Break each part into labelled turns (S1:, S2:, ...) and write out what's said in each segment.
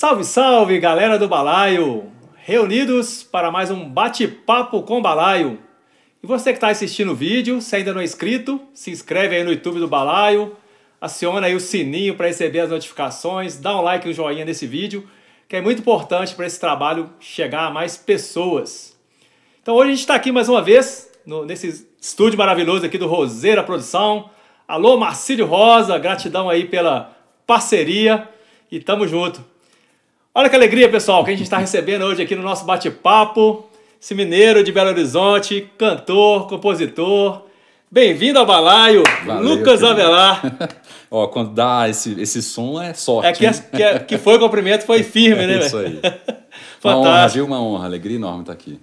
S1: Salve, salve, galera do Balaio! Reunidos para mais um bate-papo com Balaio. E você que está assistindo o vídeo, se ainda não é inscrito, se inscreve aí no YouTube do Balaio, aciona aí o sininho para receber as notificações, dá um like e um joinha nesse vídeo, que é muito importante para esse trabalho chegar a mais pessoas. Então hoje a gente está aqui mais uma vez, no, nesse estúdio maravilhoso aqui do Roseira Produção. Alô, Marcílio Rosa, gratidão aí pela parceria e tamo junto. Olha que alegria, pessoal, que a gente está recebendo hoje aqui no nosso bate-papo. Esse mineiro de Belo Horizonte, cantor, compositor. Bem-vindo ao balaio, Valeu, Lucas querido. Avelar.
S2: Ó, quando dá esse, esse som é sorte. É que, é, que, é,
S1: que, foi o cumprimento, foi firme, é né? Isso aí.
S2: Fantástico. Uma honra, viu? Uma honra, alegria enorme estar aqui.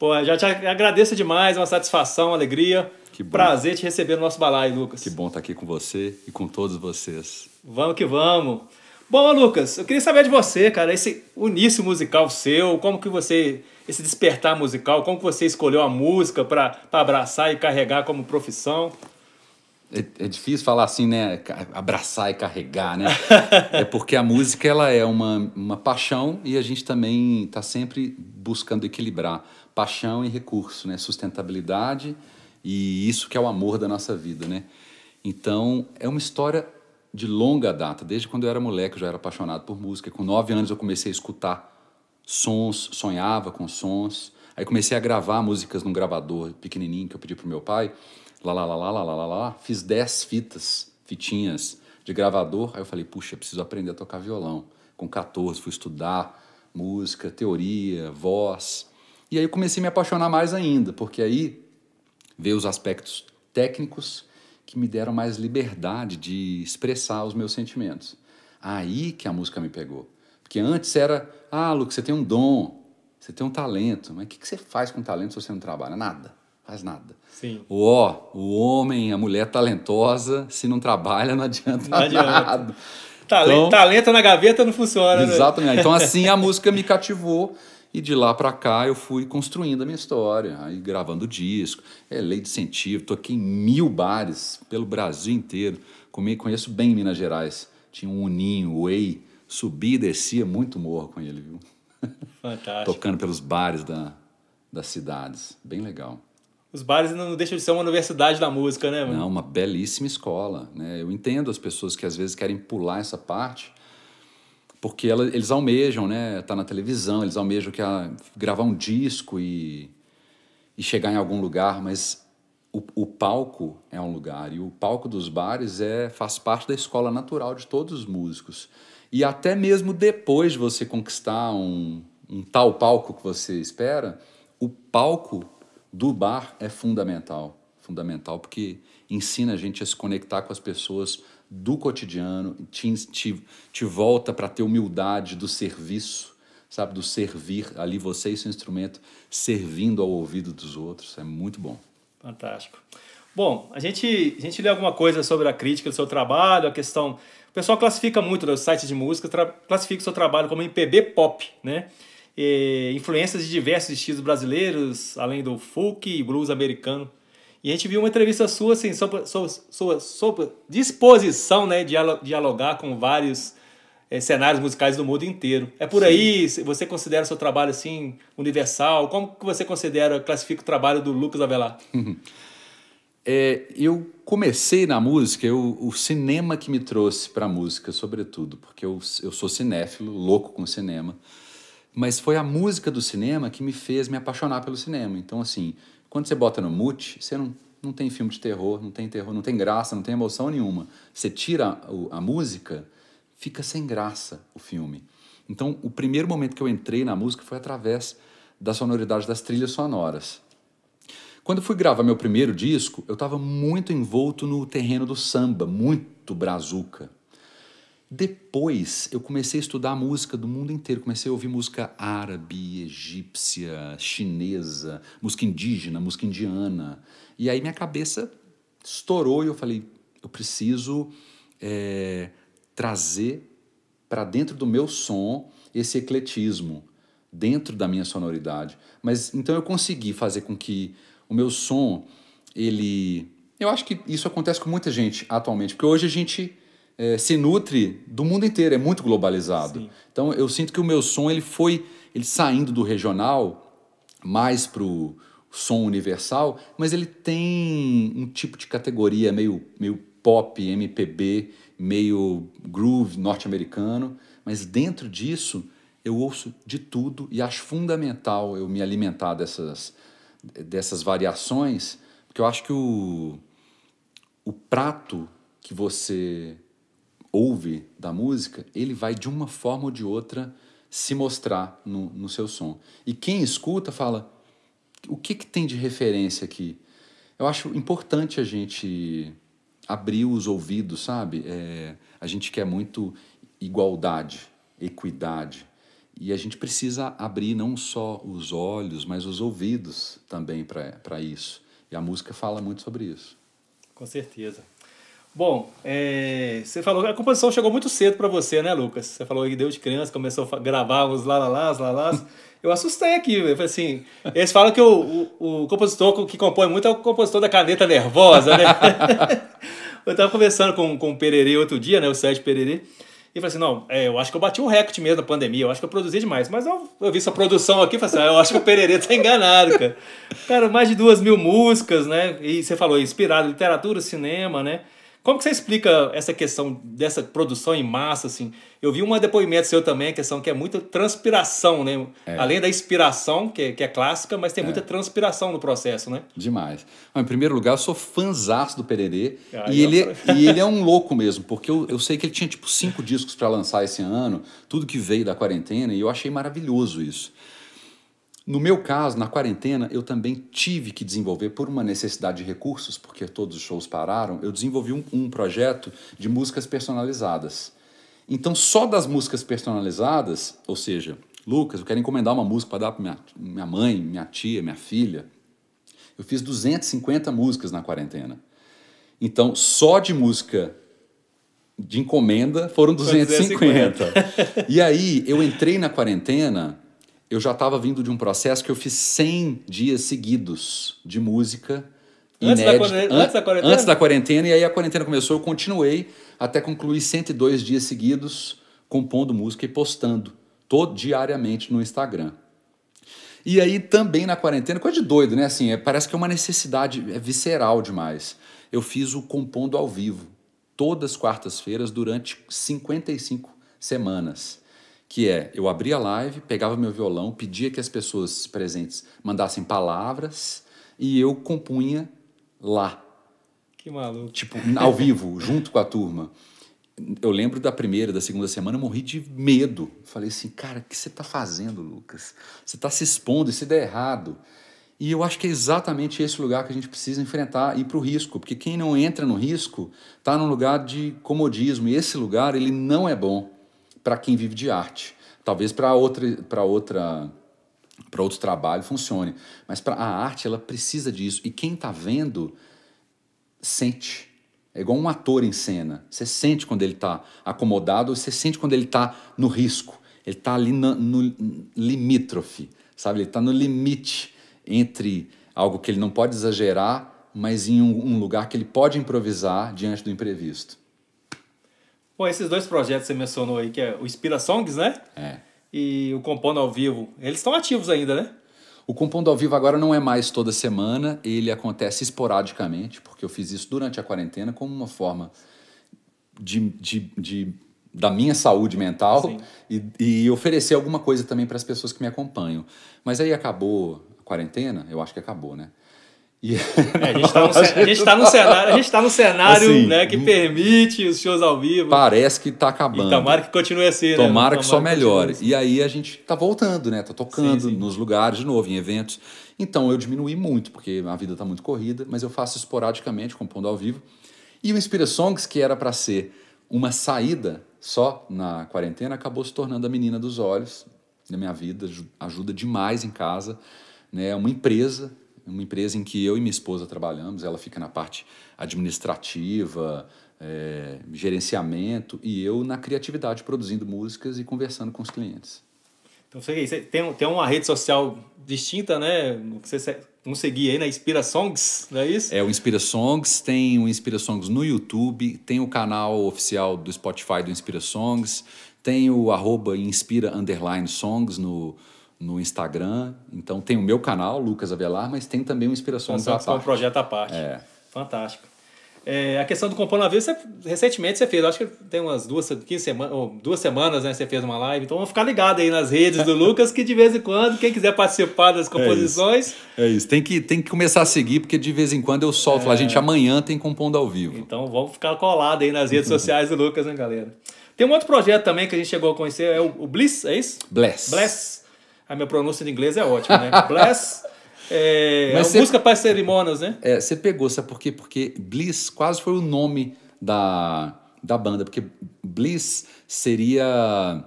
S1: Pô, já te agradeço demais, uma satisfação, uma alegria. Que bom. Prazer te receber no nosso balaio, Lucas. Que bom estar aqui com você e com
S2: todos vocês.
S1: Vamos que vamos. Bom, Lucas, eu queria saber de você, cara, esse unício musical seu, como que você, esse despertar musical, como que você escolheu a música
S2: para abraçar e carregar como profissão? É, é, difícil falar assim, né? Abraçar e carregar, né? é porque a música ela é uma, uma paixão e a gente também está sempre buscando equilibrar paixão e recurso, né? Sustentabilidade e isso que é o amor da nossa vida, né? Então é uma história de longa data, desde quando eu era moleque, eu já era apaixonado por música. Com nove anos eu comecei a escutar sons, sonhava com sons. Aí comecei a gravar músicas num gravador pequenininho que eu pedi pro meu pai. Lá, lá, lá, lá, lá, lá, lá, Fiz dez fitas, fitinhas de gravador. Aí eu falei, puxa, preciso aprender a tocar violão. Com 14 fui estudar música, teoria, voz. E aí eu comecei a me apaixonar mais ainda, porque aí veio os aspectos técnicos que me deram mais liberdade de expressar os meus sentimentos. Aí que a música me pegou. Porque antes era, ah, Lucas, você tem um dom, você tem um talento, mas o que, que você faz com talento se você não trabalha? Nada, faz nada. Sim. O, ó, o homem, a mulher talentosa, se não trabalha, não adianta, não adianta. nada. Talento, então, talento na gaveta não funciona. Né? Exatamente. Né? Então, assim, a música me cativou e de lá para cá eu fui construindo a minha história, aí gravando disco, é lei de incentivo, toquei em mil bares pelo Brasil inteiro, comi, conheço bem Minas Gerais, tinha um uninho, Ei, subia e descia muito morro com ele, viu? Fantástico. Tocando pelos bares da, das cidades, bem legal.
S1: Os bares não deixam de ser uma universidade da música, né?
S2: Mano? Não, uma belíssima escola, né? Eu entendo as pessoas que às vezes querem pular essa parte, porque ela, eles almejam, né? Tá na televisão, eles almejam que a, gravar um disco e, e chegar em algum lugar, mas o, o, palco é um lugar e o palco dos bares é faz parte da escola natural de todos os músicos. E até mesmo depois de você conquistar um, um tal palco que você espera, o palco do bar é fundamental, fundamental porque ensina a gente a se conectar com as pessoas do cotidiano, te, te, te volta para ter humildade do serviço, sabe? Do servir. Ali você e seu instrumento servindo ao ouvido dos outros. É muito bom. Fantástico.
S1: Bom, a gente, a gente lê alguma coisa sobre a crítica do seu trabalho, a questão. O pessoal classifica muito nos sites de música, tra... classifica o seu trabalho como MPB pop, né? E influências de diversos estilos brasileiros, além do folk e blues americano. E a gente viu uma entrevista sua, assim, sobre sua, sua, sua disposição, né, de dialogar com vários é, cenários musicais do mundo inteiro. É por Sim. aí, você considera seu trabalho, assim, universal? Como que você considera, classifica o trabalho do Lucas
S2: Avelar? Uhum. É, eu comecei na música, eu, o cinema que me trouxe para a música, sobretudo, porque eu, eu sou cinéfilo, louco com cinema, mas foi a música do cinema que me fez me apaixonar pelo cinema. Então, assim, quando você bota no mute, você não, não tem filme de terror, não tem terror, não tem graça, não tem emoção nenhuma. Você tira a, a música, fica sem graça o filme. Então, o primeiro momento que eu entrei na música foi através da sonoridade das trilhas sonoras. Quando eu fui gravar meu primeiro disco, eu estava muito envolto no terreno do samba, muito brazuca. Depois eu comecei a estudar música do mundo inteiro, comecei a ouvir música árabe, egípcia, chinesa, música indígena, música indiana. E aí minha cabeça estourou e eu falei: eu preciso é, trazer para dentro do meu som esse ecletismo, dentro da minha sonoridade. Mas então eu consegui fazer com que o meu som, ele. Eu acho que isso acontece com muita gente atualmente, porque hoje a gente é, se nutre do mundo inteiro, é muito globalizado. Sim. Então eu sinto que o meu som ele foi ele saindo do regional mais pro som universal, mas ele tem um tipo de categoria meio meio pop, MPB, meio groove norte-americano, mas dentro disso eu ouço de tudo e acho fundamental eu me alimentar dessas dessas variações, porque eu acho que o o prato que você ouve da música, ele vai de uma forma ou de outra se mostrar no, no seu som. E quem escuta fala: o que, que tem de referência aqui? Eu acho importante a gente abrir os ouvidos, sabe? É, a gente quer muito igualdade, equidade. E a gente precisa abrir não só os olhos, mas os ouvidos também para isso. E a música fala muito sobre isso.
S1: Com certeza. Bom, é, você falou que a composição chegou muito cedo para você, né, Lucas? Você falou que deu de criança, começou a gravar os lalalás, lalás. Eu assustei aqui, falei Assim, eles falam que o, o, o, compositor que compõe muito é o compositor da caneta nervosa, né? eu estava conversando com, com o Pererê outro dia, né, o Sérgio Pererê, e falei assim, não, é, eu acho que eu bati um recorde mesmo na pandemia, eu acho que eu produzi demais. Mas eu, eu vi sua produção aqui e falei assim, ah, eu acho que o Pererê tá enganado, cara. Cara, mais de duas mil músicas, né? E você falou, inspirado em literatura, cinema, né? Como que você explica essa questão dessa produção em massa, assim? Eu vi um depoimento seu também, a questão que é muita transpiração, né? É. Além da inspiração, que é, que é clássica, mas tem é. muita transpiração no processo, né?
S2: Demais. Bom, em primeiro lugar, eu sou fanzaço do Pererê. Ah, e, ele, é e ele é um louco mesmo, porque eu, eu sei que ele tinha, tipo, cinco discos para lançar esse ano, tudo que veio da quarentena, e eu achei maravilhoso isso. No meu caso, na quarentena, eu também tive que desenvolver, por uma necessidade de recursos, porque todos os shows pararam, eu desenvolvi um, um projeto de músicas personalizadas. Então, só das músicas personalizadas, ou seja, Lucas, eu quero encomendar uma música para dar para minha, minha mãe, minha tia, minha filha. Eu fiz 250 músicas na quarentena. Então, só de música de encomenda foram 250. 250. e aí, eu entrei na quarentena eu já estava vindo de um processo que eu fiz 100 dias seguidos de música
S1: antes Da an antes da quarentena? Antes da
S2: quarentena. E aí a quarentena começou, eu continuei até concluir 102 dias seguidos compondo música e postando todo, diariamente no Instagram. E aí também na quarentena, coisa de doido, né? Assim, é, parece que é uma necessidade é visceral demais. Eu fiz o compondo ao vivo, todas quartas-feiras, durante 55 semanas que é eu abria a live, pegava meu violão, pedia que as pessoas presentes mandassem palavras e eu compunha lá.
S3: Que maluco. Tipo, ao
S2: vivo, junto com a turma. Eu lembro da primeira, da segunda semana, eu morri de medo. Falei assim, cara, o que você está fazendo, Lucas? Você está se expondo, isso der errado. E eu acho que é exatamente esse lugar que a gente precisa enfrentar ir para o risco, porque quem não entra no risco está num lugar de comodismo, e esse lugar ele não é bom para quem vive de arte. Talvez para outra, para outra, para outro trabalho funcione, mas para a arte ela precisa disso e quem está vendo sente. É igual um ator em cena. Você sente quando ele está acomodado, você sente quando ele está no risco. Ele está ali no, no limítrofe, sabe? Ele está no limite entre algo que ele não pode exagerar, mas em um, um lugar que ele pode improvisar diante do imprevisto.
S1: Bom, esses dois projetos que você mencionou aí, que é o Inspira Songs, né? É. E o Compondo ao Vivo, eles
S2: estão ativos ainda, né? O Compondo ao Vivo agora não é mais toda semana, ele acontece esporadicamente, porque eu fiz isso durante a quarentena como uma forma de, de, de da minha saúde mental e, e, oferecer alguma coisa também para as pessoas que me acompanham. Mas aí acabou a quarentena, eu acho que acabou, né? É, a gente está no, tá no, cenário, a gente tá no cenário assim, né, que hum. permite os shows ao vivo. Parece que está acabando. E tomara que continue assim, tomara, né? tomara que só melhore. Assim. E aí a gente está voltando, né? está tocando sim, sim. nos lugares de novo, em eventos. Então eu diminuí muito, porque a vida está muito corrida, mas eu faço esporadicamente, compondo ao vivo. E o Inspira Songs, que era para ser uma saída só na quarentena, acabou se tornando a menina dos olhos na minha vida, ajuda demais em casa. Né? É uma empresa uma empresa em que eu e minha esposa trabalhamos, ela fica na parte administrativa, é, gerenciamento, e eu na criatividade, produzindo músicas e conversando com os clientes.
S1: Então, você, tem, tem uma rede social distinta, né? Você consegue aí na Inspira
S2: Songs, não é isso? É, o Inspira Songs, tem o Inspira Songs no YouTube, tem o canal oficial do Spotify do Inspira Songs, tem o arroba Inspira Underline Songs no, no Instagram. Então tem o meu canal, Lucas Avelar, mas tem também o Inspiração à tá Parte. um
S1: projeto à parte. É. Fantástico. É, a questão do Compondo na Vida, você, recentemente você fez, acho que tem umas duas, 15 semanas, ou duas semanas, né? Você fez uma live, então vamos ficar ligado aí nas redes do
S2: Lucas, que de vez em quando, quem quiser participar das é composições. É isso, é isso. Tem, que, tem que começar a seguir, porque de vez em quando eu solto é... lá, gente, amanhã tem Compondo ao vivo. Então vamos ficar colado aí nas redes sociais
S1: do Lucas, né, galera? Tem um outro projeto também que a gente chegou a conhecer, é o, o Bliss, é isso? Bless. Bless a ah, minha pronúncia de inglês é ótima, né? Bless. É, Mas né? é cê, música
S2: para as cerimônias, né? É, você pegou, sabe por quê? Porque Bliss quase foi o nome da, da banda, porque Bliss seria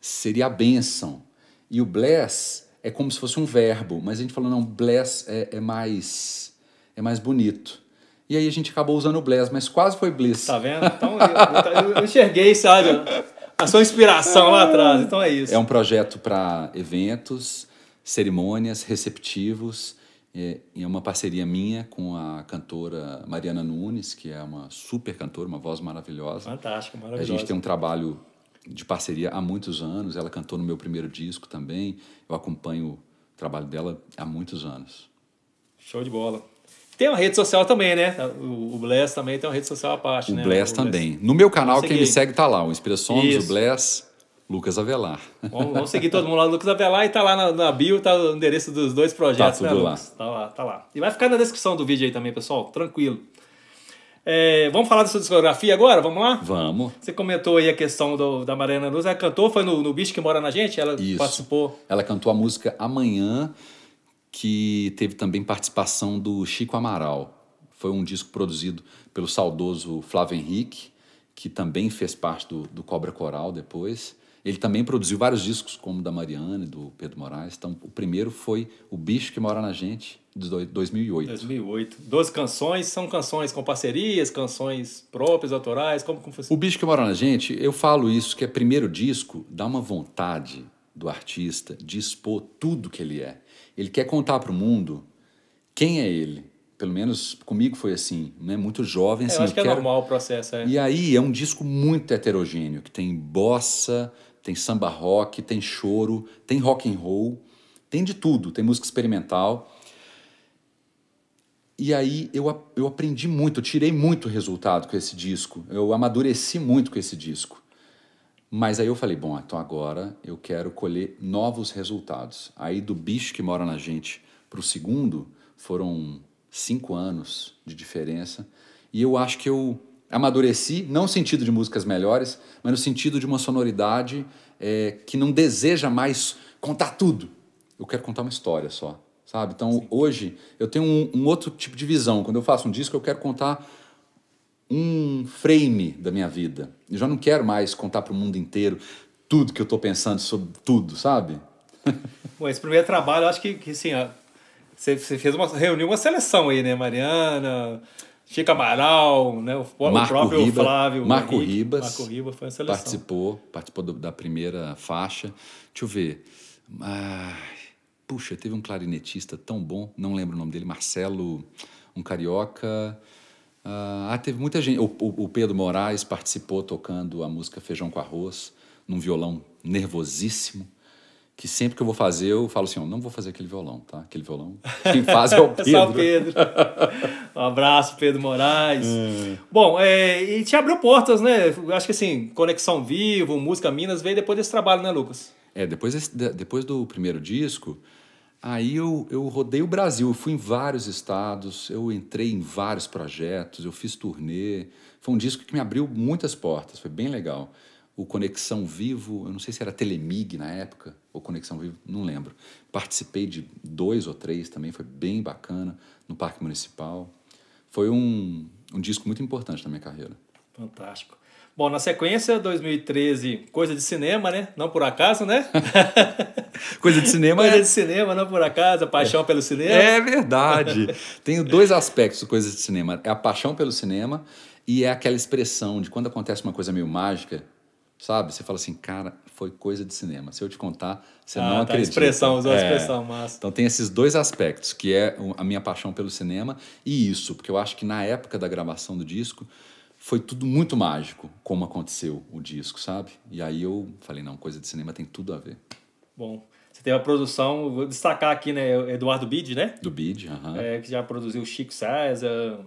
S2: seria a bênção. E o bless é como se fosse um verbo, mas a gente falou, não, bless é, é mais é mais bonito. E aí a gente acabou usando o bless, mas quase foi bliss. Tá vendo? Então eu, eu, eu enxerguei, sabe? a sua inspiração lá atrás. Então é isso. É um projeto para eventos, cerimônias, receptivos. É, é uma parceria minha com a cantora Mariana Nunes, que é uma super cantora, uma voz maravilhosa. Fantástico, maravilhosa. A gente tem um trabalho de parceria há muitos anos. Ela cantou no meu primeiro disco também. Eu acompanho o trabalho dela há muitos anos.
S1: Show de bola. Tem uma rede social também, né? O Bless também tem uma rede social à parte, o né? Bless o também.
S2: No meu canal, quem me segue tá lá, o Inspirações, o Bless, Lucas Avelar.
S1: Vamos, vamos, seguir todo mundo lá, Lucas Avelar, e tá lá na, na bio, tá o endereço dos dois projetos, tá né, tudo né, lá. Tá lá, tá lá. E vai ficar na descrição do vídeo aí também, pessoal, tranquilo. É, vamos falar da sua discografia agora? Vamos lá? Vamos. Você comentou aí a questão do, da Mariana Luz. Ela cantou, foi no, no Bicho que Mora na Gente? Ela Isso. participou.
S2: Ela cantou a música Amanhã que teve também participação do Chico Amaral. Foi um disco produzido pelo saudoso Flávio Henrique, que também fez parte do, do Cobra Coral depois. Ele também produziu vários discos, como o da Mariana e do Pedro Moraes. Então, o primeiro foi O Bicho que Mora na Gente, de 2008.
S1: 2008. Doze canções, são canções com parcerias, canções próprias, autorais,
S2: como, como foi O Bicho que Mora na Gente, eu falo isso, que é primeiro disco, dá uma vontade do artista de expor tudo que ele é. Ele quer contar para o mundo quem é ele. Pelo menos comigo foi assim, né? Muito jovem, assim. É, eu assim, acho eu que é quero... é
S1: normal o processo,
S2: é. E aí é um disco muito heterogêneo, que tem bossa, tem samba rock, tem choro, tem rock and roll, tem de tudo, tem música experimental. E aí eu, eu aprendi muito, eu tirei muito resultado com esse disco, eu amadureci muito com esse disco. Mas aí eu falei, bom, então agora eu quero colher novos resultados. Aí do bicho que mora na gente para o segundo foram cinco anos de diferença. E eu acho que eu amadureci, não no sentido de músicas melhores, mas no sentido de uma sonoridade é, que não deseja mais contar tudo. Eu quero contar uma história só, sabe? Então Sim. hoje eu tenho um, um outro tipo de visão. Quando eu faço um disco, eu quero contar um frame da minha vida. Eu já não quero mais contar para o mundo inteiro tudo que eu estou pensando sobre tudo, sabe?
S1: Bom, esse primeiro trabalho, eu acho que, que assim, você, fez uma, reuniu uma seleção aí, né? Mariana, Chico Amaral, né? o, Marco próprio Riba, Flávio. Marco Henrique, Ribas. Marco Riba foi a seleção.
S2: Participou, participou do, da primeira faixa. Deixa eu ver. Ah, puxa, teve um clarinetista tão bom, não lembro o nome dele, Marcelo, um carioca. Ah, ah, teve muita gente. O, o, Pedro Moraes participou tocando a música Feijão com Arroz, num violão nervosíssimo. Que sempre que eu vou fazer, eu falo assim: eu não vou fazer aquele violão, tá? Aquele violão. Quem faz é o Pedro. É só o Pedro.
S1: um abraço, Pedro Moraes. Hum. Bom, é, e te abriu portas, né? Acho que assim, Conexão Vivo, Música Minas veio depois desse trabalho, né, Lucas? É, depois,
S2: desse, depois do primeiro disco, Aí eu, eu rodei o Brasil, eu fui em vários estados, eu entrei em vários projetos, eu fiz turnê. Foi um disco que me abriu muitas portas, foi bem legal. O Conexão Vivo, eu não sei se era Telemig na época, ou Conexão Vivo, não lembro. Participei de dois ou três também, foi bem bacana, no Parque Municipal. Foi um, um disco muito importante na minha carreira. Fantástico.
S1: Bom, na sequência, 2013, coisa de cinema, né? Não por acaso, né?
S2: coisa de cinema. Coisa é... de cinema, não por acaso, a paixão é. pelo cinema. É verdade. Tenho dois aspectos de coisa de cinema. É a paixão pelo cinema e é aquela expressão de quando acontece uma coisa meio mágica, sabe? Você fala assim, cara, foi coisa de cinema. Se eu te contar, você ah, não tá acredita. Expressão, usou é. expressão, massa. Então tem esses dois aspectos, que é a minha paixão pelo cinema e isso, porque eu acho que na época da gravação do disco foi tudo muito mágico como aconteceu o disco, sabe? E aí eu falei, não, coisa de cinema tem tudo a ver.
S1: Bom, você teve a produção, vou destacar aqui, né, Eduardo Bid, né? Do Bid, aham. Uh -huh. é, que já produziu Chico Sizer,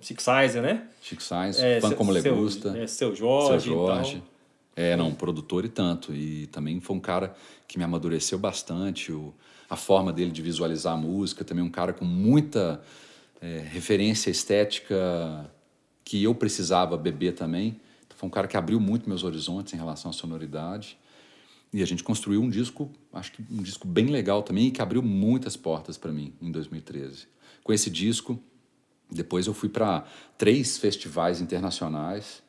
S1: Chico Sizer, né?
S2: Chico Sizer, é, fã seu, como Legusta.
S1: É, seu Jorge. Seu Jorge. Então...
S2: É, não, produtor e tanto. E também foi um cara que me amadureceu bastante, o, a forma dele de visualizar a música, também um cara com muita é, referência estética que eu precisava beber também. Então, foi um cara que abriu muito meus horizontes em relação à sonoridade. E a gente construiu um disco, acho que um disco bem legal também, que abriu muitas portas para mim em 2013. Com esse disco, depois eu fui para três festivais internacionais.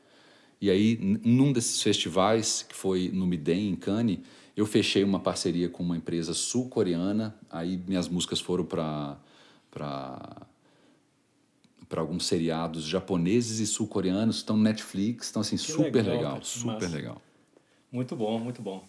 S2: E aí, num desses festivais, que foi no Midem, em Cannes, eu fechei uma parceria com uma empresa sul-coreana. Aí minhas músicas foram para para alguns seriados japoneses e sul-coreanos, estão no Netflix, estão assim, que super legal, legal super massa. legal. Muito bom, muito bom.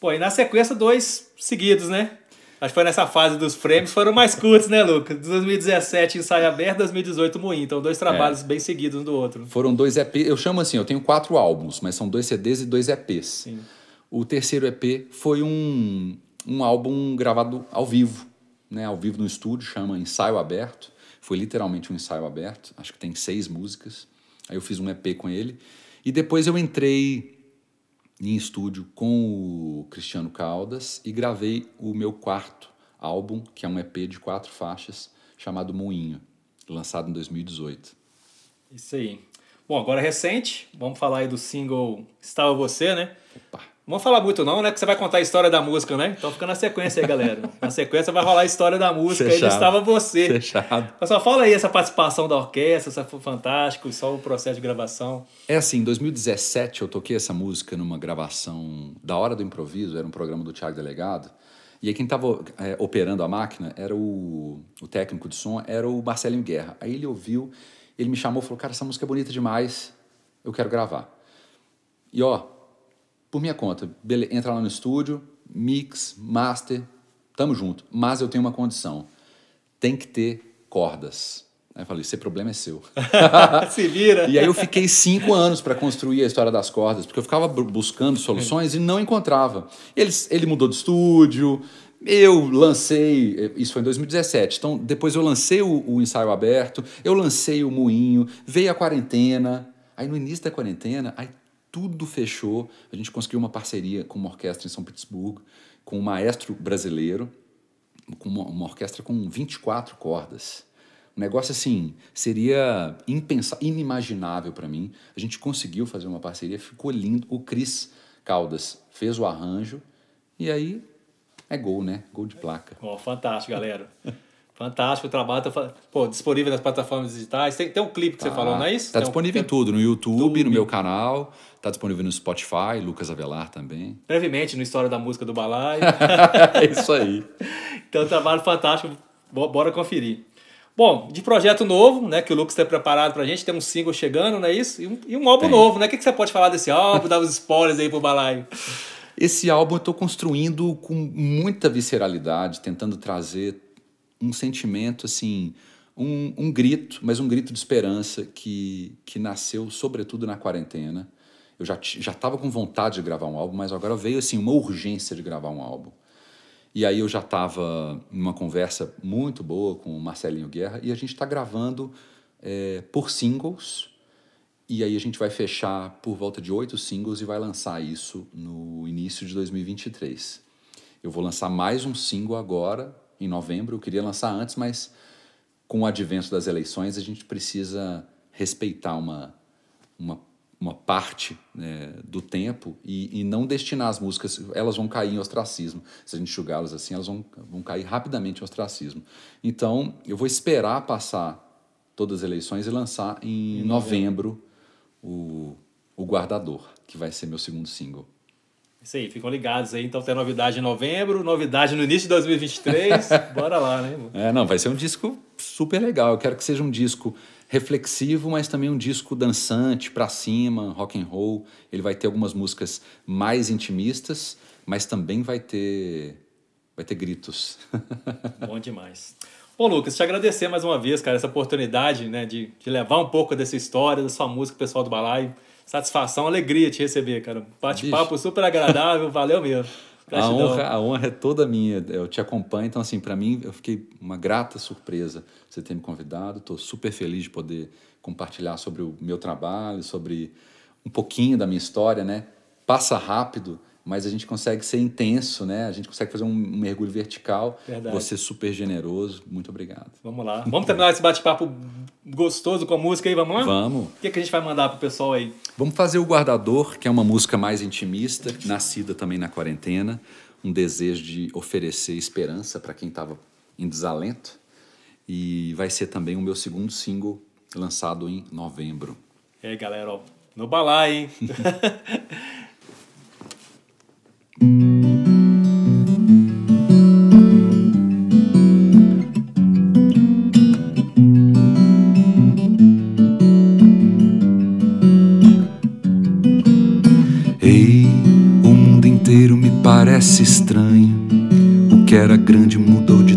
S1: Pô, e na sequência, dois seguidos, né? Acho que foi nessa fase dos frames, foram mais curtos, né, Lucas? 2017 ensaio aberto, 2018 moinho. Então, dois trabalhos
S2: é. bem seguidos um do outro. Foram dois EPs, eu chamo assim, eu tenho quatro álbuns, mas são dois CDs e dois EPs. Sim. O terceiro EP foi um, um álbum gravado ao vivo, né? Ao vivo no estúdio, chama Ensaio Aberto. Foi literalmente um ensaio aberto, acho que tem seis músicas. Aí eu fiz um EP com ele. E depois eu entrei em estúdio com o Cristiano Caldas e gravei o meu quarto álbum, que é um EP de quatro faixas, chamado Moinho, lançado em 2018.
S1: Isso aí. Bom, agora é recente, vamos falar aí do single Estava Você, né? Opa. Vamos falar muito não, né? Que você vai contar a história da música, né? Então fica na sequência aí, galera. Na sequência vai rolar a história da música. Fechado. Aí estava você.
S2: Fechado.
S1: Mas só fala aí essa participação da orquestra, essa foi fantástico, só o processo de gravação.
S2: É assim, em 2017 eu toquei essa música numa gravação da Hora do Improviso, era um programa do Tiago Delegado. E aí quem estava é, operando a máquina era o, o técnico de som, era o Marcelinho Guerra. Aí ele ouviu, ele me chamou e falou, cara, essa música é bonita demais, eu quero gravar. E ó, por minha conta. Bele... Entra lá no estúdio, mix, master, tamo junto. Mas eu tenho uma condição: tem que ter cordas. Aí eu falei, esse problema é seu. Se vira. E aí eu fiquei cinco anos para construir a história das cordas, porque eu ficava buscando soluções e não encontrava. Ele, ele mudou de estúdio, eu lancei, eh, isso foi em 2017, então depois eu lancei o, o ensaio aberto, eu lancei o moinho, veio a quarentena, aí no início da quarentena, aí tudo fechou. A gente conseguiu uma parceria com uma orquestra em São Petersburgo, com um maestro brasileiro, com uma, uma orquestra com 24 cordas. Um negócio assim, seria impensável, inimaginável para mim. A gente conseguiu fazer uma parceria, ficou lindo. O Cris Caldas fez o arranjo e aí é gol, né? Gol de placa.
S1: Oh, fantástico, galera. Fantástico o trabalho. Tá, pô, disponível nas plataformas digitais. Tem, tem um clipe que tá, você falou, não é isso? Está
S2: disponível um, em tudo, no YouTube, YouTube, no meu canal está disponível no Spotify, Lucas Avelar também.
S1: Brevemente no História da Música do Balai. é isso aí. então, trabalho fantástico. Bora conferir. Bom, de projeto novo, né, que o Lucas tem preparado pra gente, tem um single chegando, não é isso? E um, e um álbum tem. novo, né? O que, que você pode falar desse álbum? Dar uns
S2: spoilers aí pro Balai. Esse álbum eu tô construindo com muita visceralidade, tentando trazer um sentimento, assim, um, um grito, mas um grito de esperança que, que nasceu sobretudo na quarentena. Eu já já estava com vontade de gravar um álbum, mas agora veio assim uma urgência de gravar um álbum. E aí eu já estava numa conversa muito boa com o Marcelinho Guerra e a gente está gravando é, por singles. E aí a gente vai fechar por volta de oito singles e vai lançar isso no início de 2023. Eu vou lançar mais um single agora, em novembro. Eu queria lançar antes, mas com o advento das eleições a gente precisa respeitar uma, uma uma parte né, do tempo e, e, não destinar as músicas, elas vão cair em ostracismo. Se a gente julgá-las assim, elas vão, vão cair rapidamente em ostracismo. Então, eu vou esperar passar todas as eleições e lançar em, em novembro, novembro o, o Guardador, que vai ser meu segundo single.
S1: Isso aí, ficam ligados aí. Então tem novidade em novembro, novidade no início de 2023. bora lá, né?
S2: É, não, vai ser um disco super legal. Eu quero que seja um disco reflexivo, mas também um disco dançante, para cima, rock and roll. Ele vai ter algumas músicas mais intimistas, mas também vai ter vai ter gritos. Bom demais.
S1: Bom, Lucas, te agradecer mais uma vez, cara, essa oportunidade, né, de, de levar um pouco dessa história, da sua música, pessoal do Balai. Satisfação, alegria te receber, cara. Bate-papo super agradável, valeu mesmo. a, honra,
S3: a honra é toda
S2: minha. Eu te acompanho, então, assim, para mim, eu fiquei uma grata surpresa você ter me convidado. Estou super feliz de poder compartilhar sobre o meu trabalho, sobre um pouquinho da minha história, né? Passa rápido mas a gente consegue ser intenso, né? A gente consegue fazer um mergulho vertical. Verdade. Você é super generoso. Muito obrigado.
S1: Vamos lá. Vamos terminar esse bate-papo gostoso com a música aí, vamos lá? Vamos. O que, é que a gente vai mandar pro pessoal aí?
S2: Vamos fazer o Guardador, que é uma música mais intimista, nascida também na quarentena, um desejo de oferecer esperança para quem estava em desalento. E vai ser também o meu segundo single lançado em novembro. É, galera, ó, no balai, hein?
S3: Ei, o mundo inteiro me parece estranho. O que era grande mudou de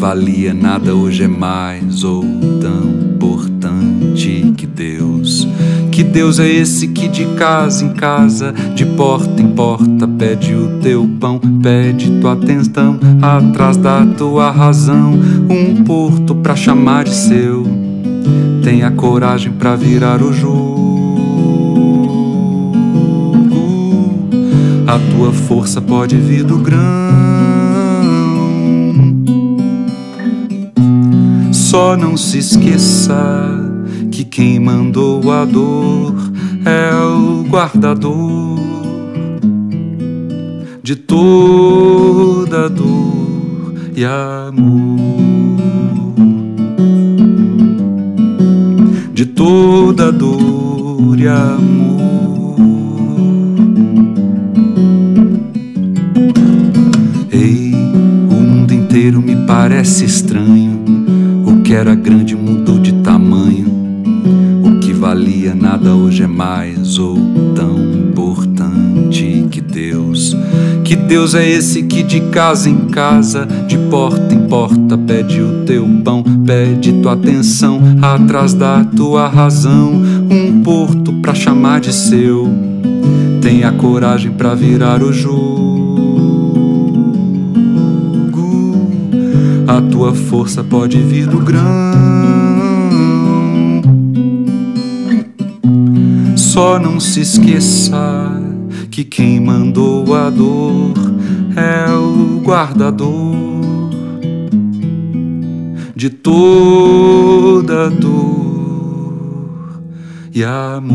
S3: valia, nada hoje é mais ou tão importante que Deus. Que Deus é esse que de casa em casa, de porta em porta, pede o teu pão, pede tua atenção, atrás da tua razão, um porto para chamar de seu. Tenha coragem para virar o jogo. A tua força pode vir do grande. Só não se esqueça que quem mandou a dor é o guardador de toda dor e amor. De toda dor e amor. Ei, o mundo inteiro me parece estranho era grande mudou de tamanho. O que valia nada hoje é mais ou tão importante que Deus. Que Deus é esse que de casa em casa, de porta em porta, pede o teu pão, pede tua atenção, atrás da tua razão, um porto para chamar de seu. Tenha coragem para virar o jugo A tua força pode vir do grão. Só não se esqueça que quem mandou a dor é o guardador de toda dor e amor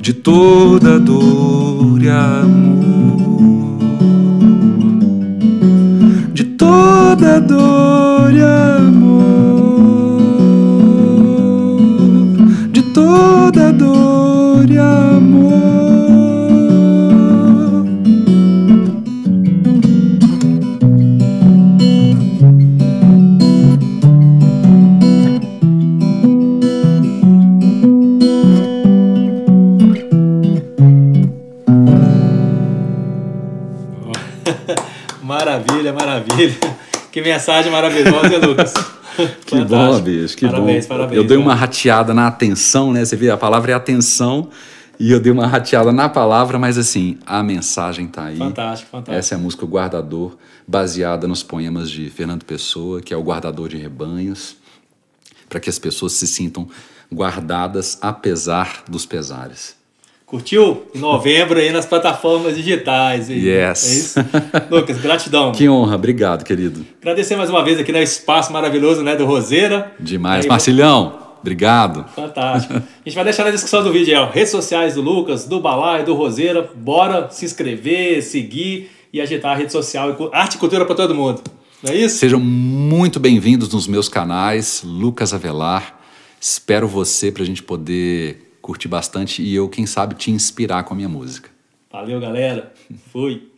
S3: de toda dor e amor toda dor e amor, de toda dor e amor.
S1: Maravilha, maravilha. Que mensagem maravilhosa, Lucas.
S2: que bom, bicho, que parabéns, bom. Parabéns, eu dei uma rateada na atenção, né? Você vê, a palavra é atenção. E eu dei uma rateada na palavra, mas assim, a mensagem tá aí. Fantástico, fantástico. Essa é a música o Guardador, baseada nos poemas de Fernando Pessoa, que é o guardador de rebanhos, para que as pessoas se sintam guardadas apesar dos pesares. Curtiu?
S1: Em novembro aí nas plataformas digitais. e Yes.
S2: É Lucas, gratidão. Que honra, obrigado, querido.
S1: Agradecer mais uma vez aqui no né, espaço maravilhoso né, do Roseira.
S2: Demais. Aí, Marcilhão, obrigado.
S1: Fantástico. A gente vai deixar na descrição do vídeo aí, ó, redes sociais do Lucas, do Balai, do Roseira. Bora se inscrever, seguir e agitar a rede social. Arte e cultura
S2: para todo mundo. Não é isso? Sejam muito bem-vindos nos meus canais, Lucas Avelar. Espero você para a gente poder curtir bastante e eu, quem sabe, te inspirar com a minha
S1: música. Valeu, galera. Fui.